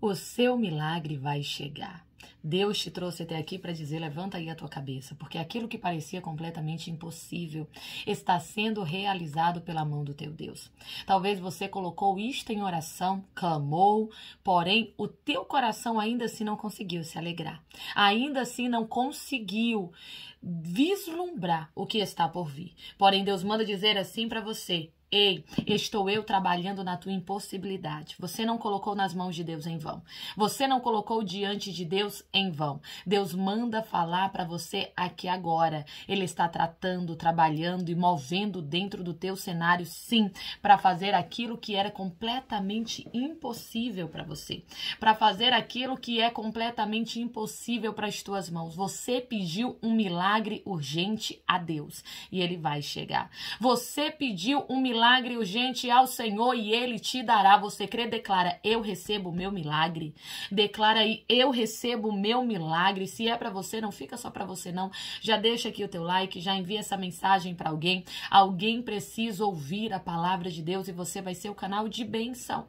o seu milagre vai chegar. Deus te trouxe até aqui para dizer: levanta aí a tua cabeça, porque aquilo que parecia completamente impossível está sendo realizado pela mão do teu Deus. Talvez você colocou isto em oração, clamou, porém o teu coração ainda assim não conseguiu se alegrar, ainda assim não conseguiu vislumbrar o que está por vir. Porém, Deus manda dizer assim para você: Ei, estou eu trabalhando na tua impossibilidade. Você não colocou nas mãos de Deus em vão. Você não colocou diante de Deus em vão. Deus manda falar para você aqui agora. Ele está tratando, trabalhando e movendo dentro do teu cenário, sim, para fazer aquilo que era completamente impossível para você, para fazer aquilo que é completamente impossível para as tuas mãos. Você pediu um milagre urgente a Deus e ele vai chegar. Você pediu um milagre milagre urgente ao Senhor e ele te dará. Você crê, declara: Eu recebo o meu milagre. Declara aí: Eu recebo o meu milagre. Se é para você, não fica só para você não. Já deixa aqui o teu like, já envia essa mensagem para alguém. Alguém precisa ouvir a palavra de Deus e você vai ser o canal de bênção.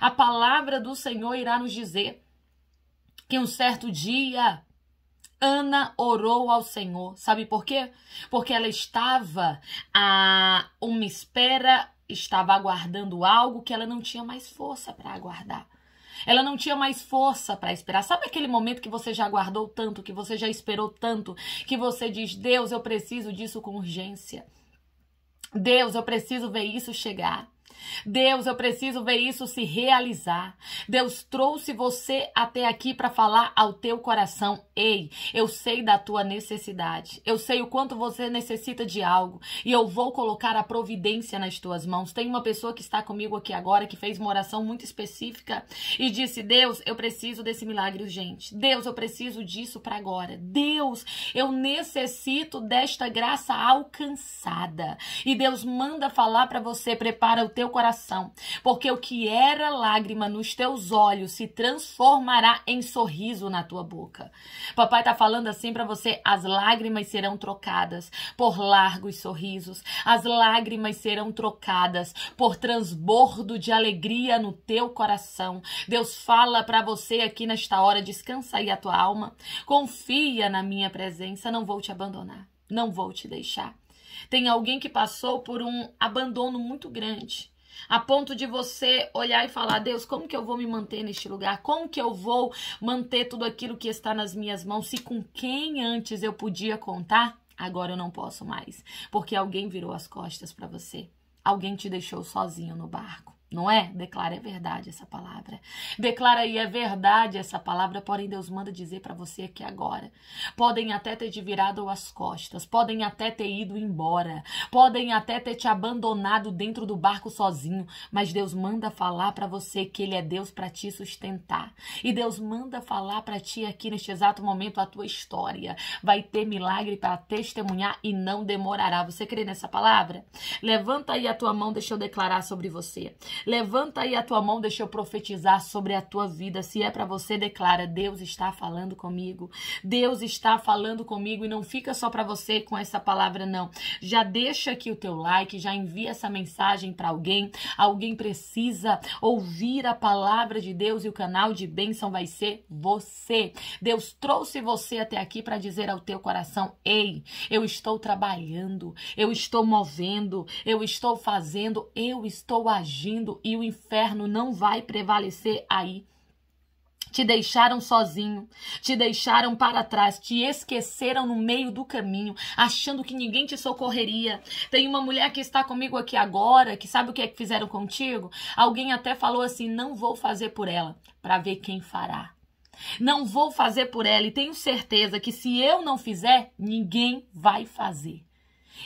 A palavra do Senhor irá nos dizer que um certo dia Ana orou ao Senhor. Sabe por quê? Porque ela estava a uma espera, estava aguardando algo que ela não tinha mais força para aguardar. Ela não tinha mais força para esperar. Sabe aquele momento que você já aguardou tanto, que você já esperou tanto, que você diz: "Deus, eu preciso disso com urgência. Deus, eu preciso ver isso chegar." Deus, eu preciso ver isso se realizar. Deus trouxe você até aqui para falar ao teu coração: ei, eu sei da tua necessidade, eu sei o quanto você necessita de algo e eu vou colocar a providência nas tuas mãos. Tem uma pessoa que está comigo aqui agora que fez uma oração muito específica e disse: Deus, eu preciso desse milagre urgente. Deus, eu preciso disso para agora. Deus, eu necessito desta graça alcançada. E Deus manda falar para você: prepara o teu teu coração, porque o que era lágrima nos teus olhos se transformará em sorriso na tua boca. Papai tá falando assim para você, as lágrimas serão trocadas por largos sorrisos. As lágrimas serão trocadas por transbordo de alegria no teu coração. Deus fala para você aqui nesta hora, descansa aí a tua alma. Confia na minha presença, não vou te abandonar, não vou te deixar. Tem alguém que passou por um abandono muito grande a ponto de você olhar e falar: Deus, como que eu vou me manter neste lugar? Como que eu vou manter tudo aquilo que está nas minhas mãos? Se com quem antes eu podia contar, agora eu não posso mais, porque alguém virou as costas para você, alguém te deixou sozinho no barco. Não é? Declara é verdade essa palavra. Declara aí é verdade essa palavra, porém Deus manda dizer para você aqui agora. Podem até ter te virado as costas, podem até ter ido embora, podem até ter te abandonado dentro do barco sozinho, mas Deus manda falar para você que ele é Deus para te sustentar. E Deus manda falar para ti aqui neste exato momento a tua história. Vai ter milagre para testemunhar e não demorará. Você crê nessa palavra? Levanta aí a tua mão, deixa eu declarar sobre você. Levanta aí a tua mão, deixa eu profetizar sobre a tua vida. Se é para você, declara: Deus está falando comigo. Deus está falando comigo e não fica só para você com essa palavra não. Já deixa aqui o teu like, já envia essa mensagem para alguém. Alguém precisa ouvir a palavra de Deus e o canal de bênção vai ser você. Deus trouxe você até aqui para dizer ao teu coração: "Ei, eu estou trabalhando, eu estou movendo, eu estou fazendo, eu estou agindo mundo e o inferno não vai prevalecer aí. Te deixaram sozinho, te deixaram para trás, te esqueceram no meio do caminho, achando que ninguém te socorreria. Tem uma mulher que está comigo aqui agora, que sabe o que é que fizeram contigo? Alguém até falou assim: não vou fazer por ela, para ver quem fará. Não vou fazer por ela, e tenho certeza que se eu não fizer, ninguém vai fazer.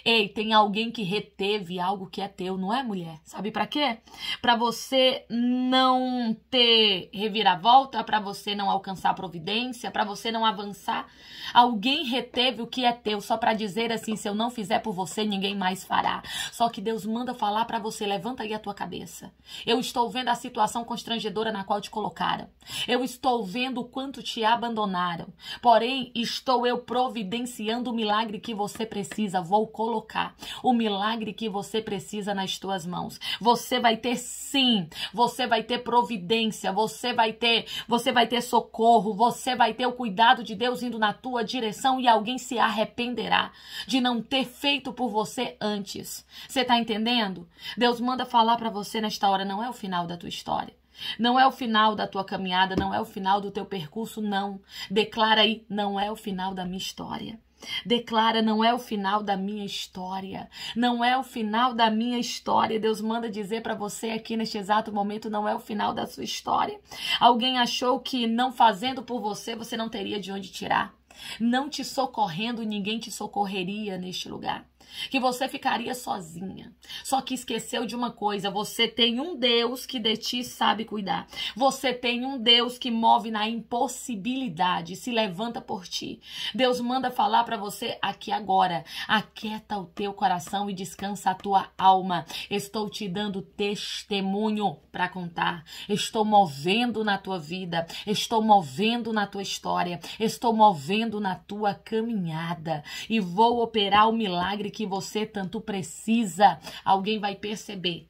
Ei, tem alguém que reteve algo que é teu, não é, mulher? Sabe para quê? Para você não ter reviravolta, para você não alcançar providência, para você não avançar. Alguém reteve o que é teu só para dizer assim, se eu não fizer por você, ninguém mais fará. Só que Deus manda falar para você, levanta aí a tua cabeça. Eu estou vendo a situação constrangedora na qual te colocaram. Eu estou vendo o quanto te abandonaram. Porém, estou eu providenciando o milagre que você precisa. Vou colocar o milagre que você precisa nas tuas mãos. Você vai ter sim, você vai ter providência, você vai ter, você vai ter socorro, você vai ter o cuidado de Deus indo na tua direção e alguém se arrependerá de não ter feito por você antes. Você está entendendo? Deus manda falar para você nesta hora, não é o final da tua história. Não é o final da tua caminhada, não é o final do teu percurso, não. Declara aí, não é o final da minha história. Declara: não é o final da minha história. Não é o final da minha história. Deus manda dizer para você aqui neste exato momento: não é o final da sua história. Alguém achou que não fazendo por você, você não teria de onde tirar. Não te socorrendo, ninguém te socorreria neste lugar que você ficaria sozinha. Só que esqueceu de uma coisa: você tem um Deus que de ti sabe cuidar. Você tem um Deus que move na impossibilidade, se levanta por ti. Deus manda falar para você aqui agora: aquieta o teu coração e descansa a tua alma. Estou te dando testemunho para contar. Estou movendo na tua vida, estou movendo na tua história, estou movendo na tua caminhada e vou operar o milagre que que você tanto precisa, alguém vai perceber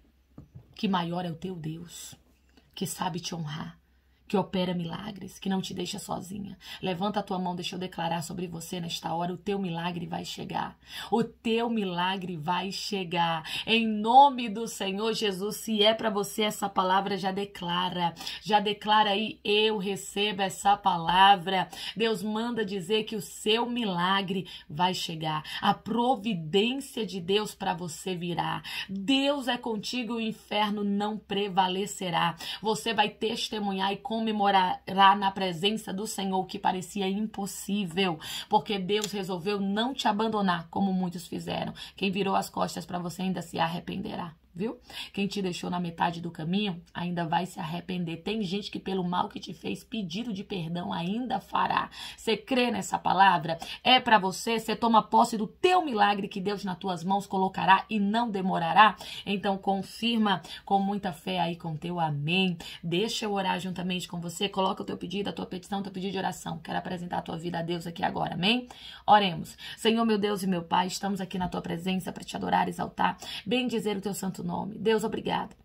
que maior é o teu Deus, que sabe te honrar, que opera milagres, que não te deixa sozinha. Levanta a tua mão, deixa eu declarar sobre você nesta hora: o teu milagre vai chegar. O teu milagre vai chegar. Em nome do Senhor Jesus, se é para você essa palavra, já declara. Já declara aí: eu recebo essa palavra. Deus manda dizer que o seu milagre vai chegar. A providência de Deus para você virá. Deus é contigo o inferno não prevalecerá. Você vai testemunhar e com comemorará na presença do Senhor o que parecia impossível, porque Deus resolveu não te abandonar, como muitos fizeram. Quem virou as costas para você ainda se arrependerá viu? Quem te deixou na metade do caminho ainda vai se arrepender. Tem gente que, pelo mal que te fez, pedido de perdão ainda fará. Você crê nessa palavra? É para você? Você toma posse do teu milagre que Deus nas tuas mãos colocará e não demorará? Então, confirma com muita fé aí com teu amém. Deixa eu orar juntamente juntamente com você. Coloca o teu pedido, a tua petição, o teu pedido de oração. Quero apresentar a tua vida a Deus aqui agora, amém? Oremos. Senhor, meu Deus e meu Pai, estamos aqui na tua presença para te adorar, exaltar, bem dizer o teu santo nome. Deus, obrigada.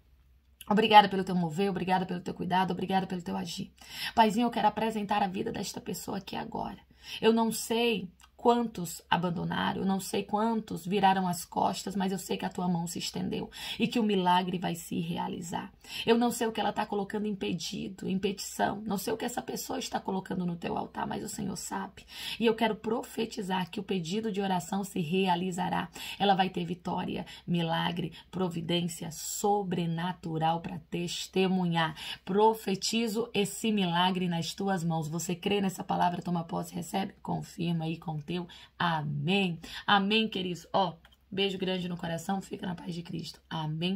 Obrigada pelo teu mover, obrigada pelo teu cuidado, obrigada pelo teu agir. Paizinho, eu quero apresentar a vida desta pessoa aqui agora. Eu não sei Quantos abandonaram? Eu não sei quantos viraram as costas, mas eu sei que a tua mão se estendeu e que o milagre vai se realizar. Eu não sei o que ela está colocando em pedido, em petição. Não sei o que essa pessoa está colocando no teu altar, mas o Senhor sabe. E eu quero profetizar que o pedido de oração se realizará. Ela vai ter vitória, milagre, providência sobrenatural para testemunhar. Profetizo esse milagre nas tuas mãos. Você crê nessa palavra, toma posse, recebe, confirma e confirma deu. Amém. Amém, queridos. Ó, beijo grande no coração. Fica na paz de Cristo. Amém.